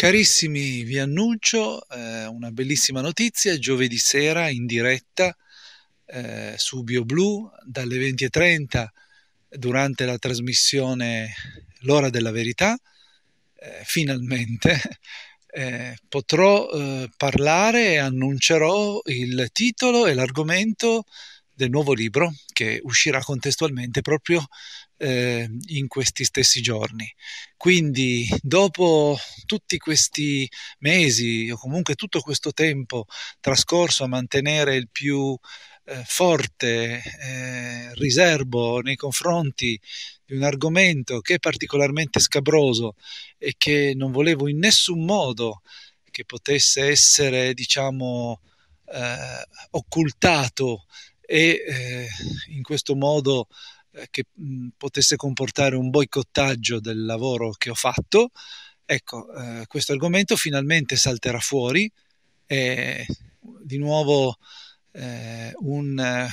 Carissimi, vi annuncio eh, una bellissima notizia, giovedì sera in diretta eh, su BioBlu dalle 20.30 durante la trasmissione L'ora della verità, eh, finalmente eh, potrò eh, parlare e annuncerò il titolo e l'argomento del nuovo libro che uscirà contestualmente proprio eh, in questi stessi giorni. Quindi dopo tutti questi mesi o comunque tutto questo tempo trascorso a mantenere il più eh, forte eh, riservo nei confronti di un argomento che è particolarmente scabroso e che non volevo in nessun modo che potesse essere, diciamo, eh, occultato e eh, in questo modo eh, che mh, mm, potesse comportare un boicottaggio del lavoro che ho fatto Ecco, eh, questo argomento finalmente salterà fuori, è di nuovo eh, un,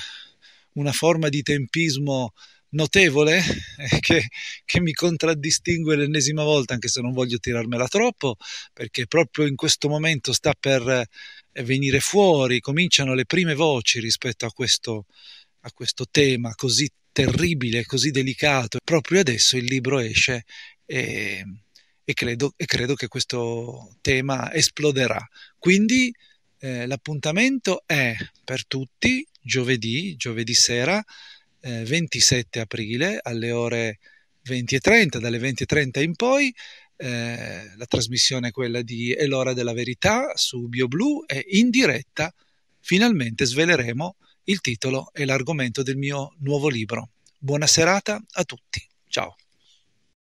una forma di tempismo notevole eh, che, che, mi contraddistingue l'ennesima volta, anche se non voglio tirarmela troppo, perché proprio in questo momento sta per eh, venire fuori, cominciano le prime voci rispetto a questo, a questo tema così terribile, così delicato. Proprio adesso il libro esce e e credo, e credo che questo tema esploderà. Quindi eh, l'appuntamento è per tutti giovedì, giovedì sera, eh, 27 aprile alle ore 20.30, dalle 20.30 in poi. Eh, la trasmissione è quella di È l'ora della verità su BioBlu e in diretta finalmente sveleremo il titolo e l'argomento del mio nuovo libro. Buona serata a tutti. Ciao.